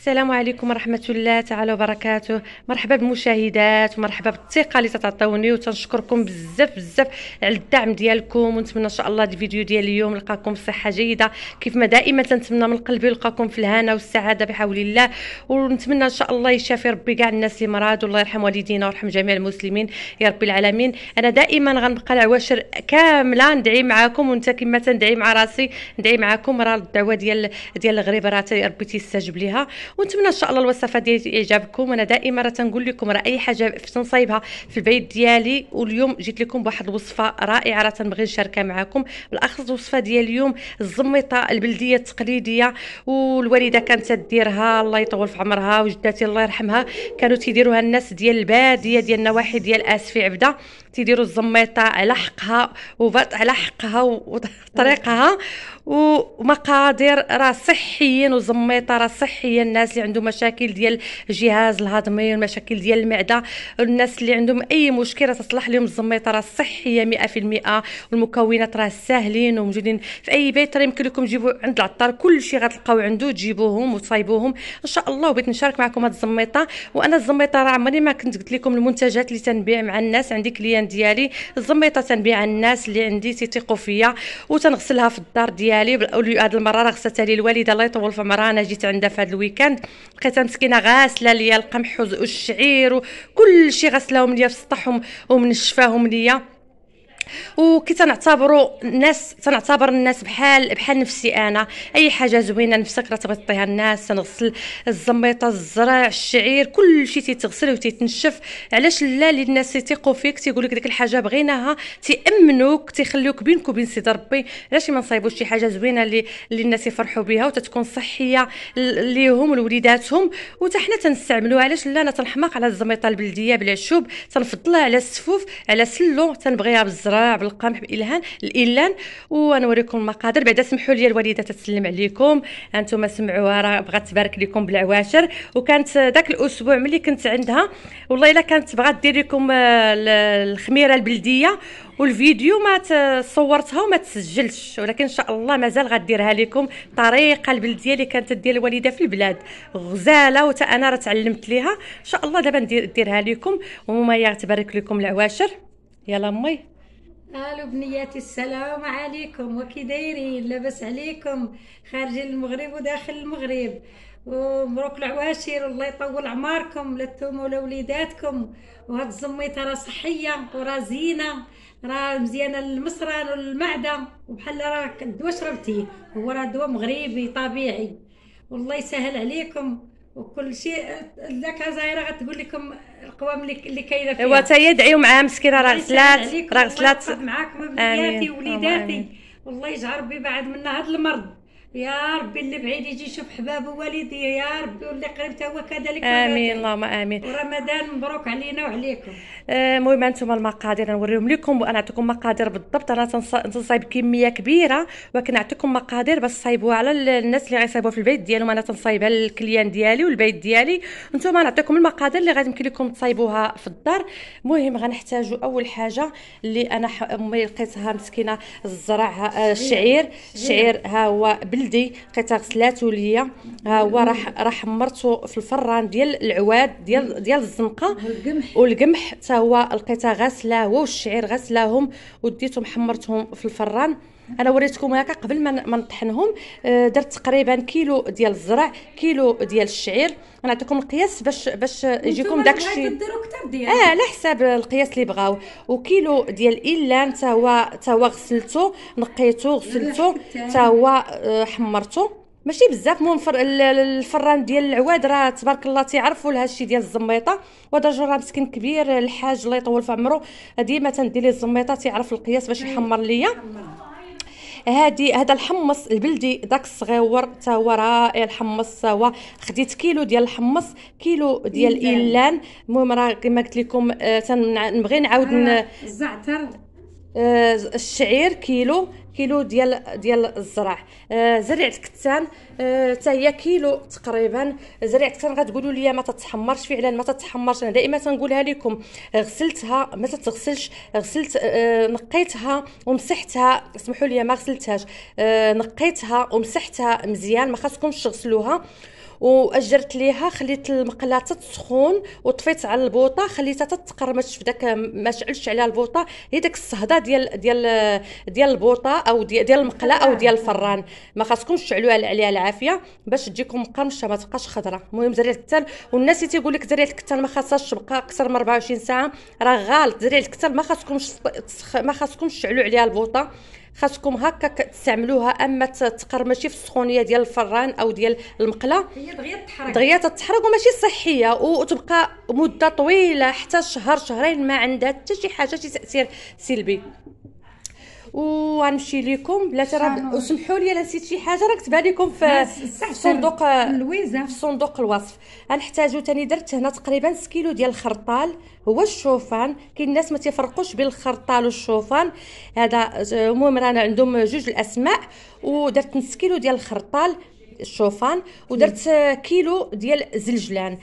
السلام عليكم ورحمة الله تعالى وبركاته مرحبا بالمشاهدات ومرحبا بالثقة اللي تتعطوني وتنشكركم بزاف بزاف على الدعم ديالكم ونتمنى ان شاء الله الفيديو ديال اليوم نلقاكم بصحة جيدة كيف ما دائما تنتمنى من قلبي نلقاكم في الهنا والسعادة بحول الله ونتمنى ان شاء الله يشافي ربي كاع الناس اللي مراد والله يرحم والدينا ويرحم جميع المسلمين يا رب العالمين انا دائما غنبقى العواشر كاملة ندعي معاكم وانت كما تندعي مع راسي ندعي معاكم راه الدعوة ديال ديال الغريب راه ربي تيستجب ليها ونتمنى ان شاء الله الوصفه ديالي اعجابكم وانا دائما راه تنقول لكم راه اي حاجه تنصايبها في البيت ديالي واليوم جيت لكم بواحد الوصفه رائعه راه تنبغي نشاركها معكم بالاخص الوصفه ديال اليوم الزميطه البلديه التقليديه والوالده كانت تديرها الله يطول في عمرها وجداتي الله يرحمها كانوا تيديروها الناس ديال الباديه ديال النواحي ديال اسفي عبده تيديروا الزميطه على حقها وفات على حقها وطريقها ومقادير راه صحيين وزميطه راه صحيه الناس اللي عندهم مشاكل ديال الجهاز الهضمي والمشاكل ديال المعده الناس اللي عندهم اي مشكله تصلح لهم الزميطه راه صحيه 100% والمكونات راه ساهلين وموجودين في اي بيت راه يمكن لكم تجيبوا عند العطار كل شيء غتلقاو عنده تجيبوهم وتصايبوهم ان شاء الله وبغيت نشارك معكم هاد الزميطه وانا الزميطه راه عمري ما كنت قلت لكم المنتجات اللي تنبيع مع الناس عندي كليان البيبان ديالي زميطه تنبيع الناس اللي عندي تيثقوا فيا وتنغسلها في الدار ديالي هذه المره راه غسلتها لي الوالده الله يطول في عمرها انا جيت عندها في هذا الويكاند لقيتها مسكينه غاسله ليا القمح والشعير وكل شيء غسلهم ليا في السطح ومنشفاهم ليا وكي تنعتبروا الناس تنعتبر الناس بحال بحال نفسي انا اي حاجه زوينه نفسك راه تبغي الناس تنغسل الزميطه الزرع الشعير كلشي تيتغسل وتيتنشف علاش لا للناس يثقوا فيك تيقول لك ديك الحاجه بغيناها تيامنوك تيخليوك بينك وبين سيدي ربي علاش ما نصايبوش شي حاجه زوينه اللي اللي الناس يفرحوا بها وتتكون صحيه ليهم ولوليداتهم وتا حنا تنستعملوها علاش لا انا تنحماق على الزميطه البلديه بالعشوب تنفضلها على السفوف على سلو تنبغيها بالزرع الرباع بالقمح بالإلهان الإلان ونوريكم المقادير بعدا سمحوا لي الوالدة تسلم عليكم انتم سمعوها راه بغات تبارك لكم بالعواشر وكانت ذاك الأسبوع ملي كنت عندها والله إلا كانت بغات دير لكم آه، الخميرة البلدية والفيديو ما صورتها وما تسجلش ولكن ان شاء الله مازال غديرها لكم الطريقه البلديه اللي كانت ديال الوالده في البلاد غزاله وتا انا راه تعلمت ليها ان شاء الله دابا نديرها لكم وما تبارك لكم العواشر يلا مي الو بنياتي السلام عليكم وكي دايرين لاباس عليكم خارجين المغرب وداخل المغرب ومبروك العواشر الله يطول عماركم لنتوما ولوليداتكم وهاد الزميطه راه صحيه وراه زينه راه مزيانه للمصران والمعده وبحال راه الدواء شربتيه هو راه دواء مغربي طبيعي والله يسهل عليكم وكل شيء ذاك زايره غتقول لكم القوام اللي كاينه فيها ايوا هي دعيو معاها مسكينه راه غسلات راه غسلات معاكم بنياتي وليداتي والله يجعل ربي بعد منا هذا المرض يا ربي اللي بعيد يجي يشوف حبابه والديه يا ربي واللي قريب تا هو كذلك امين اللهم امين ورمضان مبروك علينا وعليكم آه، المهم آه انتم المقادير نوريهم لكم وانا نعطيكم مقادير بالضبط انا تنصايب كميه كبيره ولكن نعطيكم مقادير باش تصايبوها على الناس اللي غيصايبوها في البيت ديالهم انا تنصايبها للكليان ديالي والبيت ديالي انتم نعطيكم المقادير اللي غادي يمكن لكم تصايبوها في الدار المهم غنحتاجوا اول حاجه اللي انا امي لقيتها مسكينه الزرع الشعير آه، الشعير ها هو بلدي لقيتها غسلاتو ليا ها هو راح راح حمرته في الفران ديال العواد ديال ديال الزنقه والقمح حتى هو لقيتها غسلاه هو والشعير غاسلاهم وديتهم حمرتهم في الفران انا وريتكم هكا قبل ما نطحنهم آه، درت تقريبا كيلو ديال الزرع كيلو ديال الشعير غنعطيكم القياس باش باش يجيكم داك الشيء اه على حساب القياس اللي بغاو وكيلو ديال الايلان حتى هو حتى هو آه، غسلته نقيته غسلته حتى هو حمرته ماشي بزاف المهم الفران ديال العواد راه تبارك الله تيعرفوا لهذا الشيء ديال الزميطه وهذا جرى راه مسكين كبير الحاج الله يطول في عمره ديما تندير ليه الزميطه تيعرف القياس باش يحمر ليا هادي هذا الحمص البلدي داك الصغيور تا هو رائع الحمص هو خديت كيلو ديال الحمص كيلو ديال الايلان المهم راه كما قلت لكم آه، تنبغي نعاود آه، الزعتر آه، الشعير كيلو كيلو ديال ديال الزرع آه، زريعه الكتان آه، حتى هي كيلو تقريبا زريعه الكتان غتقولوا لي ما تتحمرش فعلا ما تتحمرش انا دائما تنقولها لكم غسلتها ما تتغسلش غسلت نقيتها ومسحتها اسمحوا لي ما غسلتهاش نقيتها ومسحتها مزيان ما خاصكمش تغسلوها واجرت ليها خليت المقله تسخن وطفيت على البوطه خليتها تتقرمش في داك ما شعلتش عليها البوطه هي داك الصهده ديال ديال ديال البوطه او ديال المقله او ديال الفران ما خاصكمش تشعلوها عليها العافيه باش تجيكم مقرمشه ما تبقاش خضراء المهم زريعه الكتان والناس اللي تيقول لك زريعه الكتان ما خاصهاش تبقى اكثر من 24 ساعه راه غالط زريعه الكتان ما خاصكمش ما خاصكمش تشعلوا عليها البوطه خاصكم هكا تستعملوها اما تقر ماشي في السخونيه ديال الفران او ديال المقله هي دغيا تتحرق دغيا تتحرق وماشي صحيه وتبقى مده طويله حتى شهر شهرين ما عندها حتى شي حاجه شي تاثير سلبي وغنمشي لكم بلاتي راه وسمحوا لي الا نسيت شي حاجه راه كتبها لكم في صندوق لويزا في صندوق الوصف غنحتاجو ثاني درت هنا تقريبا 6 كيلو ديال الخرطال هو الشوفان كاين الناس ما تيفرقوش بين الخرطال والشوفان هذا آه، المهم رانا عندهم جوج الاسماء ودرت 6 كيلو ديال الخرطال الشوفان ودرت كيلو ديال زلجلان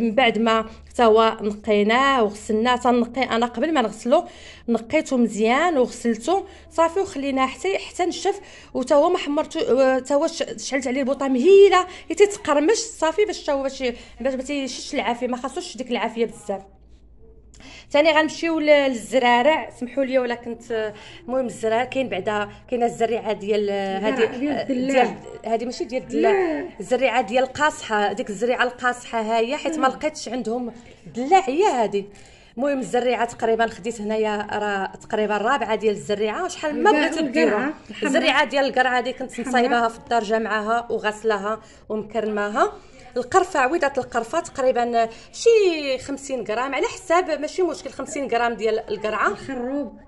من بعد ما هو نقيناه وغسلناه تنقي انا قبل ما نغسلو نقيته مزيان وغسلته صافي وخليناه حتى حتى نشف وتا هو ما حمرته تا هو شعلت عليه البوطه مهيله تيتقرمش صافي باش تا هو باش ما العافيه ما خاصوش ديك العافيه بزاف ثاني غنمشيو للزرارع سمحوا لي ولا كنت المهم الزرارع كاين بعدا كاينه الزريعه ديال هذه ديال هذه آه، ماشي ديال الدلاع الزريعه ديال القاصحه ديك الزريعه القاصحه ها هي حيت ما آه. لقيتش عندهم دلاع هي هذه المهم الزريعه تقريبا خديت هنايا راه تقريبا الرابعه ديال الزريعه شحال ما بغيت نديرها الزريعه ديال القرعه هذه كنت مصايباها في الدرجه معاها وغسلها ومكرماها القرفه عويضه القرفه تقريبا شي 50 غرام على حساب ماشي مشكل 50 غرام ديال القرعه الخروب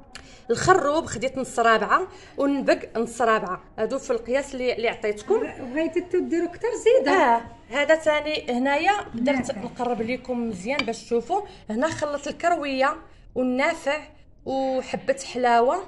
الخروب خديت نص رابعه ونبق نص رابعه هادو في القياس اللي اللي عطيتكم بغيتي تديرو كثر زيده اه هذا ثاني هنايا درت نقرب لكم مزيان باش تشوفوا هنا خلط الكرويه والنافع وحبه حلاوه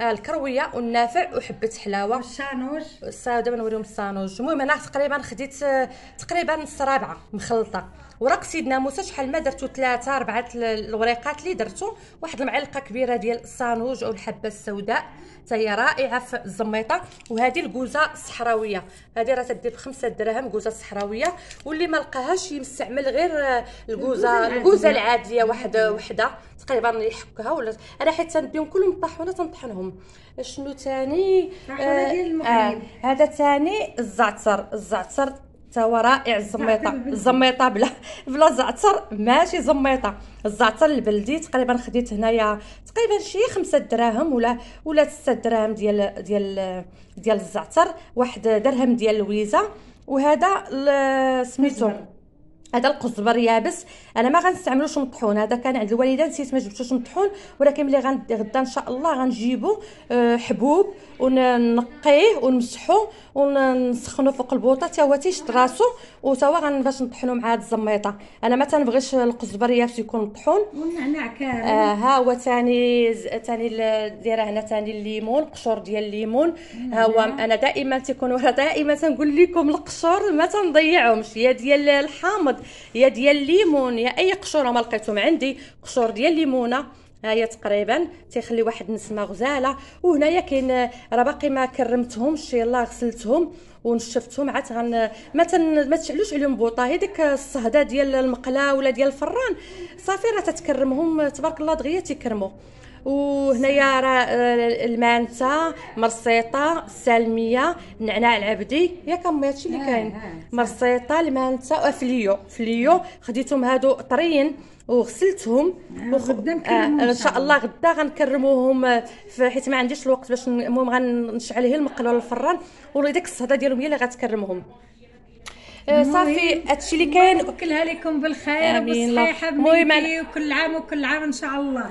الكرويه والنافع وحبه حلاوه والسانوج دابا نوريهم الصانوج المهم انا تقريبا خديت آه، تقريبا نص رابعه مخلطه ورق سيدنا موسى شحال ما درتو ثلاثه اربعه الوريقات اللي درتو واحد المعلقه كبيره ديال الصانوج او الحبه السوداء حتى هي رائعه في الزميطه وهذه الكوزه الصحراويه هذه راه تدير ب 5 دراهم كوزه صحراويه واللي ما لقاهاش يستعمل غير آه، الكوزه الكوزه العاديه واحد وحده تقريبا يحكها ولا انا حيت تنبيهم كلهم طاحونه تنطحنهم شنو ثاني آه ثاني آه هذا ثاني الزعتر الزعتر حتى هو رائع الزميطه الزميطه بلا بلا زعتر ماشي زميطه الزعتر البلدي تقريبا خديت هنايا تقريبا شي خمسة دراهم ولا ولا 6 دراهم ديال ديال ديال الزعتر واحد درهم ديال الويزه وهذا سميتو هذا القزبر يابس انا ما غنستعملوش مطحون هذا كان عند الوالده نسيت ما جبتوش مطحون ولكن ملي غدا ان شاء الله غنجيبو آه، حبوب ونقيه ونمسحو ونسخنو فوق البوطه حتى هو تيشد راسو وتا هو باش نطحنو مع هاد الزميطه انا ما تنبغيش القزبر يابس يكون مطحون والنعناع كامل آه ها هو ثاني ثاني دايره هنا ثاني الليمون قشور ديال الليمون ها هو انا دائما تيكون دائما تنقول لكم القشور ما تنضيعهمش هي ديال الحامض الابيض يا ديال الليمون يا اي قشور ما لقيتهم عندي قشور ديال الليمونه ها هي تقريبا تيخلي واحد النسمه غزاله وهنايا كاين راه باقي ما كرمتهمش يلا غسلتهم ونشفتهم عاد غن ما تن... ما تشعلوش عليهم بوطه هي ديك الصهده ديال المقله ولا ديال الفران صافي راه تتكرمهم تبارك الله دغيا تيكرموا وهنايا راه آه، المانسه مرسيطه السالميه النعناع العبدي ياك امي هادشي اللي كاين مرسيطه المانسه فليو فليو خديتهم هادو طريين وغسلتهم آه، وغدا آه ان شاء الله غدا غنكرموهم آه، حيت ما عنديش الوقت باش المهم غنشعل هي المقله ولا الفران وديك الصهده ديالهم هي اللي غتكرمهم صافي هادشي اللي كاين ناكلها لكم بالخير وبالصحيحه بنيتي وكل عام وكل عام ان شاء الله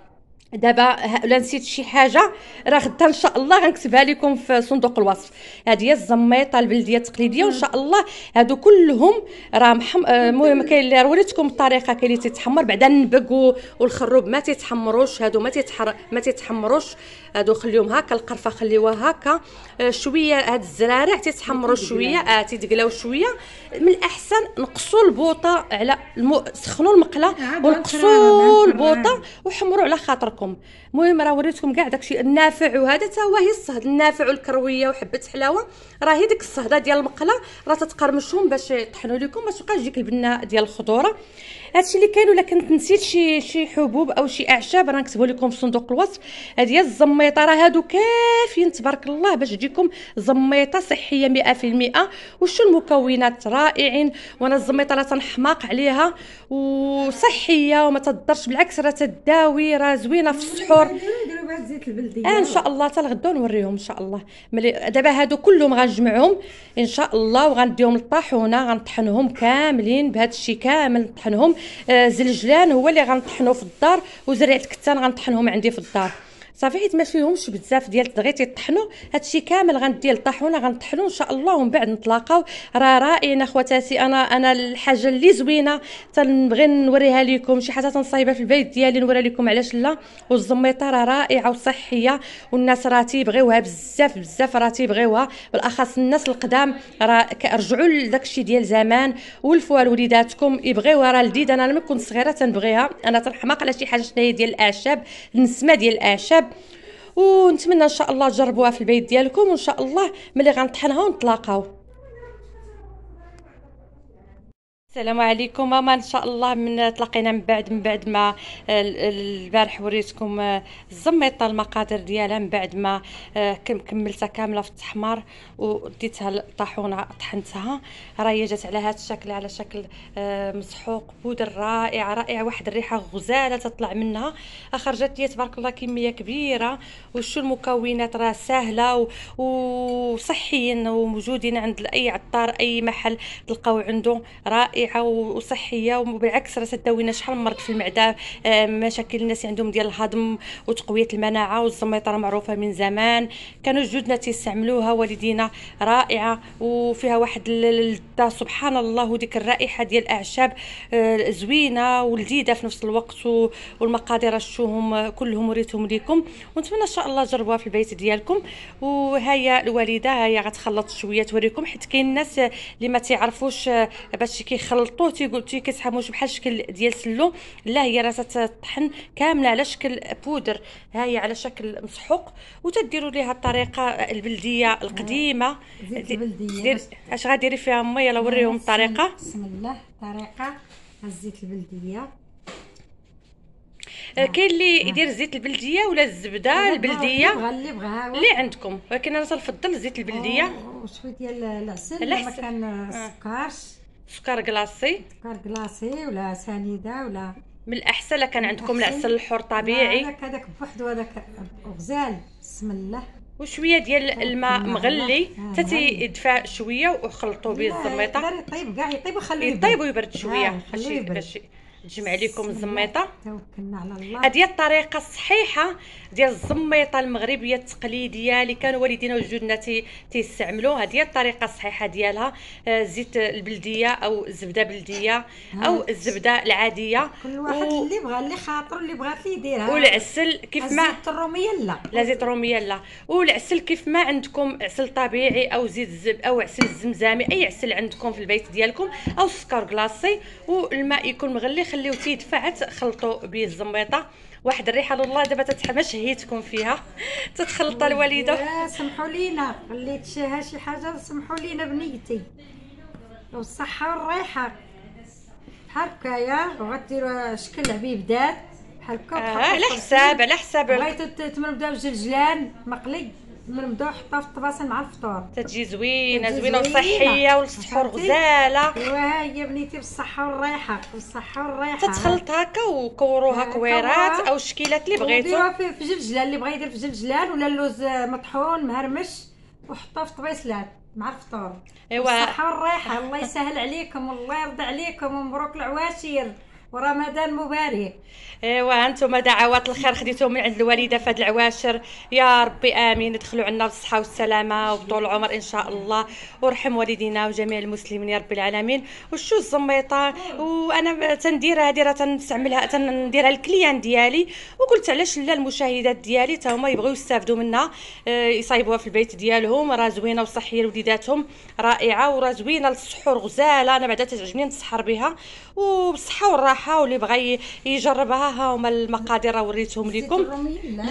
دابا لا نسيت شي حاجه راه غدا ان شاء الله غنكتبها لكم في صندوق الوصف هذه هي الزميطه البلديه التقليديه وان شاء الله هادو كلهم راه محم... آه، المهم كاين اللي وريتكم الطريقه كاين اللي تيتحمر بعدا النبق والخروب ما تيتحمروش هادو ما تيتحر ما تيتحمروش هادو خليهم هكا القرفه خليوها هكا آه، شويه هاد الزرارع تيتحمروا شويه اه تيتقلاو شويه من الاحسن نقصوا البوطه على الم... سخنوا المقله ونقصوا البوطه وحمروا على خاطركم لكم المهم راه وريتكم كاع داكشي النافع وهذا حتى هو هي الصهد النافع والكرويه وحبه حلاوه راه هي ديك الصهده ديال المقله راه تتقرمشهم باش يطحنوا لكم باش تبقى تجيك البنه ديال الخضوره هادشي اللي كاين ولا كنت نسيت شي شي حبوب او شي اعشاب راه نكتبوا لكم في صندوق الوصف هادي هي الزميطه راه هادو كافيين تبارك الله باش تجيكم زميطه صحيه 100% وشو المكونات رائعين وانا الزميطه راه تنحماق عليها وصحيه وما تضرش بالعكس راه تداوي راه زوينه في السحور آه ان شاء الله حتى لغدا نوريهم ان شاء الله ملي دابا هادو كلهم غنجمعهم ان شاء الله وغنديهم للطاحونه غنطحنهم كاملين بهذا الشيء كامل نطحنهم آه زلجلان هو اللي غنطحنو في الدار وزريعه الكتان غنطحنهم عندي في الدار صافي حيت ما فيهمش بزاف ديال دغيا تيطحنوا هادشي كامل غندير الطاحونه غنطحنوا ان شاء الله ومن بعد نتلاقاو راه رائعين اخواتاتي انا انا الحاجه اللي زوينه تنبغي نوريها لكم شي حاجه تنصايبها في البيت ديالي نوريها لكم علاش لا والزميطه راه رائعه وصحيه والناس راه تيبغيوها بزاف بزاف راه تيبغيوها بالاخص الناس القدام راه كرجعوا لذاك الشيء ديال زمان ولفوها لوليداتكم يبغيوها راه لذيذ انا ملي كنت صغيره تنبغيها انا تنحماق على شي حاجه شناهي ديال الاعشاب النسمه ديال الاعشاب ونتمنى ان شاء الله تجربوها في البيت ديالكم وان شاء الله ملي غنطحنها ونتلاقاو السلام عليكم ماما ان شاء الله من تلاقينا من بعد من بعد ما البارح وريتكم آه، الزميطه المقادير ديالها من بعد ما آه، كملتها كامله في التحمار وديتها للطاحونه طحنتها راهي جات على هذا الشكل على شكل آه، مسحوق بودر رائع رائع واحد الريحه غزاله تطلع منها خرجت لي تبارك الله كميه كبيره وشو المكونات راه سهله وصحيين وموجودين عند اي عطار اي محل تلقاو عنده رائع رائعه وصحيه وبالعكس راه تداوينا شحال من مرض في المعده آه، مشاكل الناس اللي عندهم ديال الهضم وتقويه المناعه والزميطه معروفه من زمان كانوا جدنا تيستعملوها والدينا رائعه وفيها واحد اللذه سبحان الله وديك الرائحه ديال الاعشاب آه، زوينه ولذيذه في نفس الوقت والمقادير شتوهم كلهم وريتهم ليكم ونتمنى ان شاء الله تجربوها في البيت ديالكم وهيا الوالده هي غتخلط شويه توريكم حيت كاين الناس اللي ما تيعرفوش آه، باش كيخ تيخلطوه تيقول كيسحموش بحال الشكل ديال سلو لا هي راه تطحن كامله على شكل بودر ها هي على شكل مسحوق وتديروا ليها الطريقه البلديه القديمه آه، البلديه اش غديري فيها امي يلا وريهم الطريقه بسم الله الطريقه الزيت البلديه آه، آه، كاين اللي يدير الزيت البلديه ولا الزبده البلديه اللي بغاها اللي عندكم ولكن انا تنفضل الزيت البلديه وشويه ديال العسل ما كان سكرش سكر كلاصي سكر كلاصي ولا سنيده ولا من الاحسن لا كان عندكم العسل الحر طبيعي هذاك هذاك بوحدو هذاك غزال بسم الله وشويه ديال الماء مغلي حتى آه، يدفى شويه وخلطوا به الزميطه يقدر يطيب كاع يطيب وخليه يطيب ويبرد آه، شويه باش باش نجمع لكم الزميطه توكلنا على الله هذه الطريقه الصحيحه ديال الزميطه المغربيه التقليديه اللي كانوا والدينا وجدودنا تيستعملوا هذه الطريقه الصحيحه ديالها آه، زيت البلديه او الزبده بلديه او الزبده العاديه كل واحد و... اللي بغى اللي خاطر اللي بغات لي يديرها والعسل كيف ما زيت الروميه لا لا زيت الروميه لا والعسل كيف ما عندكم عسل طبيعي او زيت الزب او عسل الزمزامي اي عسل عندكم في البيت ديالكم او سكر كلاصي والماء يكون مغلي خليوه تيدفعت خلطوا به الزنبيطه واحد الريحه لله دابا تتحما شهيتكم فيها تتخلط الوالده سمحوا لينا خليت شها شي حاجه سمحوا لينا بنيتي والصحه والريحه بحال هكايا غديروا شكل عبيب دات بحال هكا آه، على حساب على حساب بغيتو تمنبدا بجلجلان مقلي من البدا في الطباسل مع الفطور تتجي زوينه زوينه وصحيه والسحور غزاله ايوا هي بنيتي بالصحه والريحه بالصحه والريحه تتخلط هكا وكوروها كويرات او الشكيلات اللي بغيتو ديروها في فجل اللي بغا يدير في جلال ولا اللوز مطحون مهرمش وحطها في طبيسلات مع الفطور ايوا الصحه والريحه الله يسهل عليكم والله يرضى عليكم ومبروك العواشر ورمضان مبارك ايوا هانتوما دعوات الخير خديتهم من عند الوالده في هاد العواشر يا ربي امين ادخلوا عنا بالصحه والسلامه وبطول العمر ان شاء الله ورحم والدينا وجميع المسلمين يا رب العالمين وشو الزميطه وانا تنديرها هذه راه تنستعملها تنديرها للكليان ديالي وقلت علاش لا المشاهدات ديالي حتى هما يبغيو يستافدوا منها إيه، يصايبوها في البيت ديالهم راه زوينه وصحيه لوليداتهم رائعه وراه زوينه للسحور غزاله انا بعدا تعجبني نسحر بها وبالصحه والراحه تاعها واللي بغى يجربها ها هما المقادير وريتهم لكم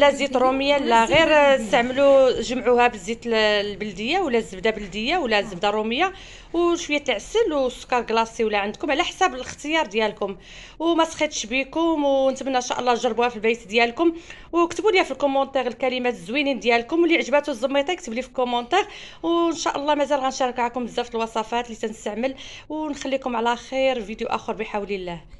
لا زيت روميه لا غير استعملوا جمعوها بالزيت البلديه ولا الزبده بلديه ولا آه. الزبده روميه وشويه تاع السل وسكر كلاصي ولا عندكم على حسب الاختيار ديالكم وما سخيتش بكم ونتمنى ان شاء الله تجربوها في البيت ديالكم وكتبوا لي في الكومونتير الكلمات الزوينين ديالكم واللي عجباتو الزميطه كتب لي في الكومونتير وان شاء الله مازال غنشارك معكم بزاف الوصفات اللي تنستعمل ونخليكم على خير فيديو اخر بحول الله